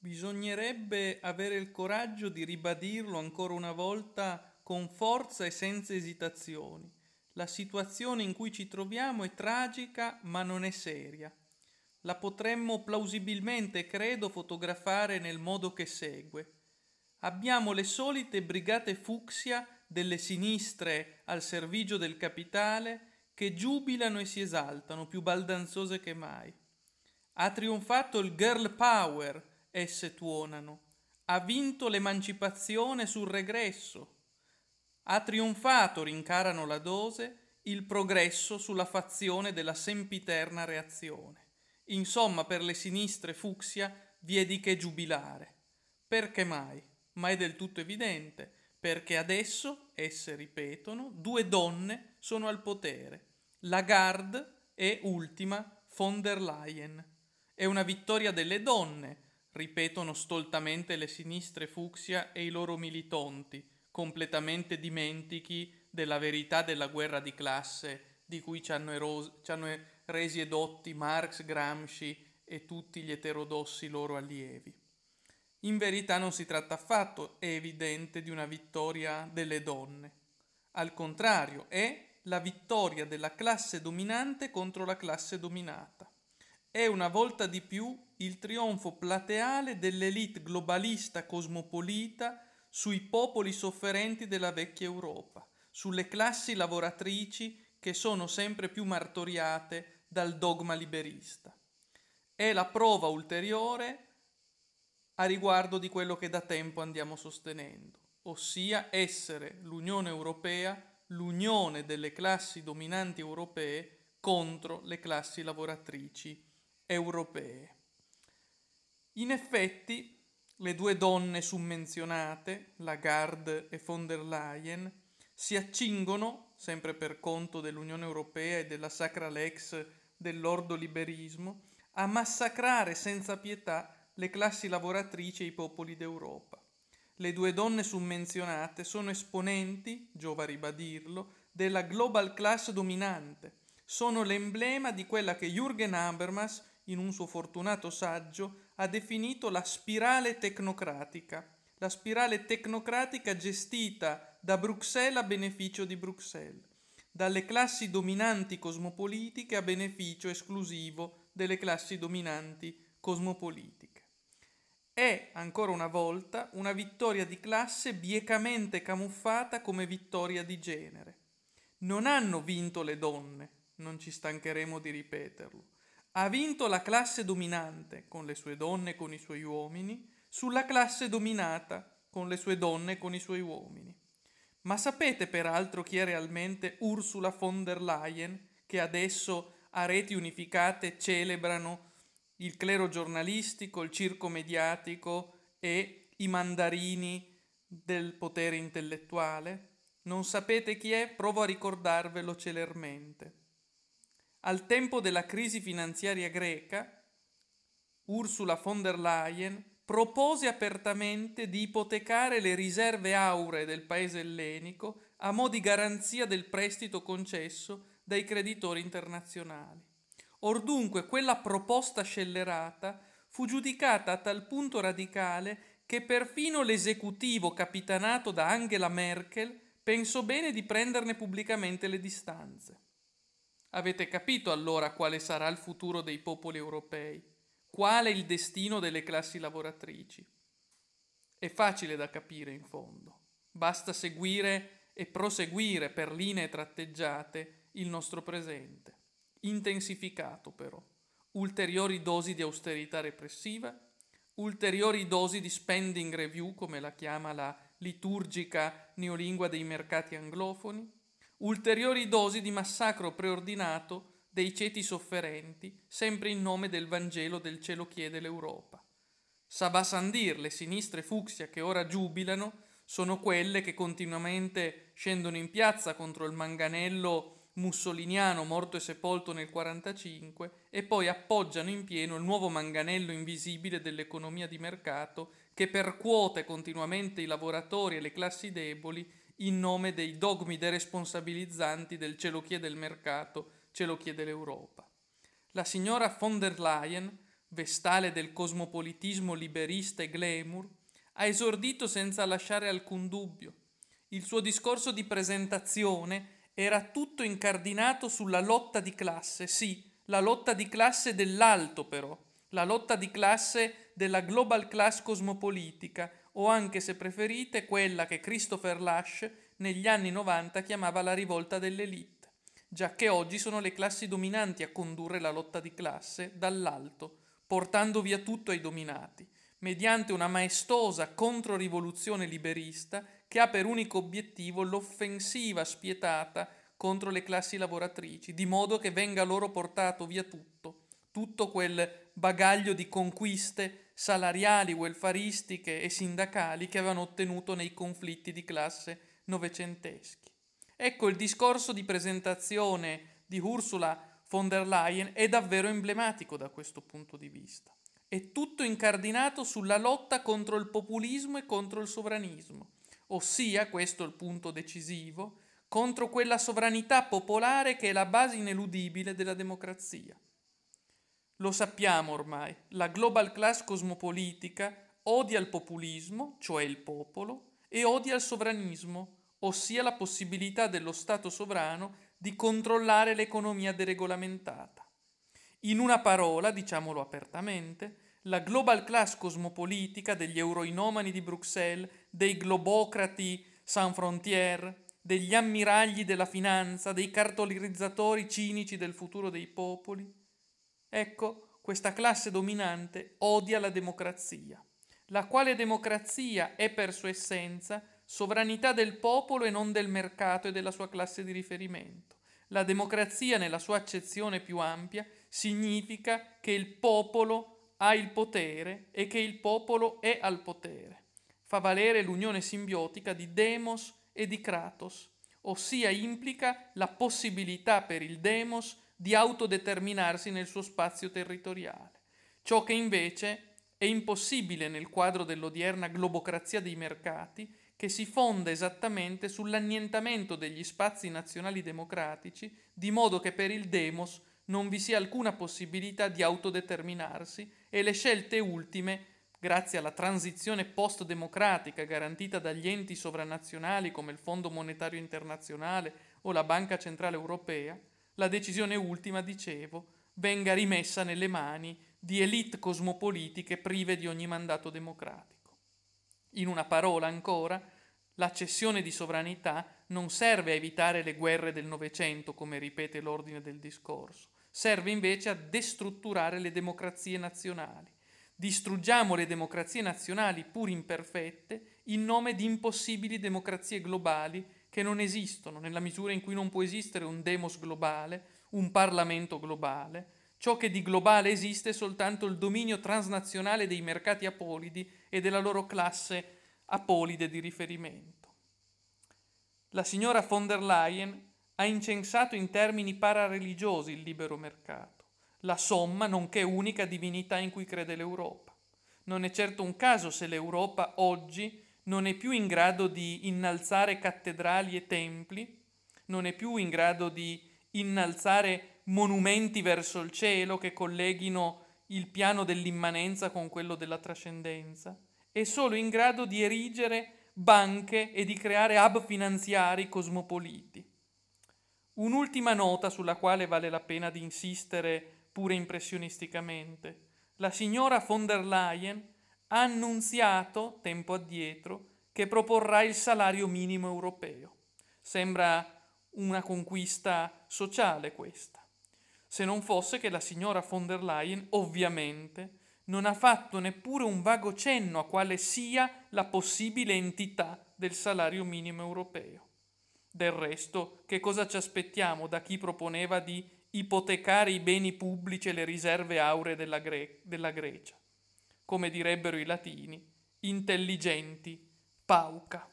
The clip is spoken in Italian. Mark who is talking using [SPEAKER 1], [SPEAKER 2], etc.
[SPEAKER 1] Bisognerebbe avere il coraggio di ribadirlo ancora una volta con forza e senza esitazioni. La situazione in cui ci troviamo è tragica ma non è seria. La potremmo plausibilmente, credo, fotografare nel modo che segue. Abbiamo le solite brigate fucsia delle sinistre al servizio del capitale che giubilano e si esaltano, più baldanzose che mai. Ha trionfato il girl power, esse tuonano. Ha vinto l'emancipazione sul regresso. Ha trionfato, rincarano la dose, il progresso sulla fazione della sempiterna reazione. Insomma, per le sinistre fucsia vi è di che giubilare. Perché mai? Ma è del tutto evidente, perché adesso esse ripetono, due donne sono al potere, Lagarde e ultima von der Leyen. È una vittoria delle donne, ripetono stoltamente le sinistre fucsia e i loro militonti, completamente dimentichi della verità della guerra di classe di cui ci hanno, eros- ci hanno resi edotti Marx, Gramsci e tutti gli eterodossi loro allievi. In verità non si tratta affatto, è evidente, di una vittoria delle donne. Al contrario, è la vittoria della classe dominante contro la classe dominata. È una volta di più il trionfo plateale dell'elite globalista cosmopolita sui popoli sofferenti della vecchia Europa, sulle classi lavoratrici che sono sempre più martoriate dal dogma liberista. È la prova ulteriore a riguardo di quello che da tempo andiamo sostenendo, ossia essere l'Unione Europea l'unione delle classi dominanti europee contro le classi lavoratrici europee. In effetti, le due donne summenzionate, Lagarde e von der Leyen, si accingono, sempre per conto dell'Unione Europea e della Sacra Lex dell'ordoliberismo, a massacrare senza pietà le classi lavoratrici e i popoli d'Europa. Le due donne summenzionate sono esponenti, giova ribadirlo, della global class dominante. Sono l'emblema di quella che Jürgen Habermas in un suo fortunato saggio, ha definito la spirale tecnocratica, la spirale tecnocratica gestita da Bruxelles a beneficio di Bruxelles, dalle classi dominanti cosmopolitiche a beneficio esclusivo delle classi dominanti cosmopolitiche. È, ancora una volta, una vittoria di classe biecamente camuffata come vittoria di genere. Non hanno vinto le donne, non ci stancheremo di ripeterlo ha vinto la classe dominante con le sue donne e con i suoi uomini sulla classe dominata con le sue donne e con i suoi uomini. Ma sapete peraltro chi è realmente Ursula von der Leyen, che adesso a reti unificate celebrano il clero giornalistico, il circo mediatico e i mandarini del potere intellettuale? Non sapete chi è? Provo a ricordarvelo celermente. Al tempo della crisi finanziaria greca, Ursula von der Leyen propose apertamente di ipotecare le riserve auree del paese ellenico a mo' di garanzia del prestito concesso dai creditori internazionali. Ordunque quella proposta scellerata fu giudicata a tal punto radicale che perfino l'esecutivo capitanato da Angela Merkel pensò bene di prenderne pubblicamente le distanze. Avete capito allora quale sarà il futuro dei popoli europei, quale il destino delle classi lavoratrici. È facile da capire in fondo, basta seguire e proseguire per linee tratteggiate il nostro presente, intensificato però, ulteriori dosi di austerità repressiva, ulteriori dosi di spending review come la chiama la liturgica neolingua dei mercati anglofoni, ulteriori dosi di massacro preordinato dei ceti sofferenti, sempre in nome del Vangelo del cielo chiede l'Europa. Sabasandir, le sinistre fucsia che ora giubilano, sono quelle che continuamente scendono in piazza contro il manganello mussoliniano morto e sepolto nel 1945 e poi appoggiano in pieno il nuovo manganello invisibile dell'economia di mercato che percuote continuamente i lavoratori e le classi deboli in nome dei dogmi deresponsabilizzanti del ce lo chiede il mercato, ce lo chiede l'Europa. La signora von der Leyen, vestale del cosmopolitismo liberista e glamour, ha esordito senza lasciare alcun dubbio. Il suo discorso di presentazione era tutto incardinato sulla lotta di classe, sì, la lotta di classe dell'alto però, la lotta di classe della global class cosmopolitica, o anche se preferite quella che Christopher Lash negli anni 90 chiamava la rivolta dell'elite, giacché oggi sono le classi dominanti a condurre la lotta di classe dall'alto, portando via tutto ai dominati, mediante una maestosa controrivoluzione liberista che ha per unico obiettivo l'offensiva spietata contro le classi lavoratrici, di modo che venga loro portato via tutto, tutto quel bagaglio di conquiste salariali, welfaristiche e sindacali che avevano ottenuto nei conflitti di classe novecenteschi. Ecco, il discorso di presentazione di Ursula von der Leyen è davvero emblematico da questo punto di vista. È tutto incardinato sulla lotta contro il populismo e contro il sovranismo, ossia, questo è il punto decisivo, contro quella sovranità popolare che è la base ineludibile della democrazia. Lo sappiamo ormai, la global class cosmopolitica odia il populismo, cioè il popolo, e odia il sovranismo, ossia la possibilità dello Stato sovrano di controllare l'economia deregolamentata. In una parola, diciamolo apertamente, la global class cosmopolitica degli euroinomani di Bruxelles, dei globocrati sans frontières, degli ammiragli della finanza, dei cartolizzatori cinici del futuro dei popoli, Ecco, questa classe dominante odia la democrazia, la quale democrazia è per sua essenza sovranità del popolo e non del mercato e della sua classe di riferimento. La democrazia, nella sua accezione più ampia, significa che il popolo ha il potere e che il popolo è al potere. Fa valere l'unione simbiotica di demos e di kratos, ossia implica la possibilità per il demos di autodeterminarsi nel suo spazio territoriale, ciò che invece è impossibile nel quadro dell'odierna globocrazia dei mercati che si fonda esattamente sull'annientamento degli spazi nazionali democratici, di modo che per il demos non vi sia alcuna possibilità di autodeterminarsi e le scelte ultime, grazie alla transizione post-democratica garantita dagli enti sovranazionali come il Fondo Monetario Internazionale o la Banca Centrale Europea, la decisione ultima, dicevo, venga rimessa nelle mani di elite cosmopolitiche prive di ogni mandato democratico. In una parola ancora, la cessione di sovranità non serve a evitare le guerre del Novecento, come ripete l'ordine del discorso, serve invece a destrutturare le democrazie nazionali. Distruggiamo le democrazie nazionali pur imperfette in nome di impossibili democrazie globali che non esistono nella misura in cui non può esistere un demos globale, un Parlamento globale. Ciò che di globale esiste è soltanto il dominio transnazionale dei mercati apolidi e della loro classe apolide di riferimento. La signora von der Leyen ha incensato in termini parareligiosi il libero mercato, la somma nonché unica divinità in cui crede l'Europa. Non è certo un caso se l'Europa oggi non è più in grado di innalzare cattedrali e templi, non è più in grado di innalzare monumenti verso il cielo che colleghino il piano dell'immanenza con quello della trascendenza, è solo in grado di erigere banche e di creare hub finanziari cosmopoliti. Un'ultima nota sulla quale vale la pena di insistere pure impressionisticamente. La signora von der Leyen ha annunziato tempo addietro che proporrà il salario minimo europeo. Sembra una conquista sociale questa. Se non fosse che la signora von der Leyen, ovviamente, non ha fatto neppure un vago cenno a quale sia la possibile entità del salario minimo europeo. Del resto, che cosa ci aspettiamo da chi proponeva di ipotecare i beni pubblici e le riserve auree della, Gre- della Grecia? come direbbero i latini, intelligenti, pauca.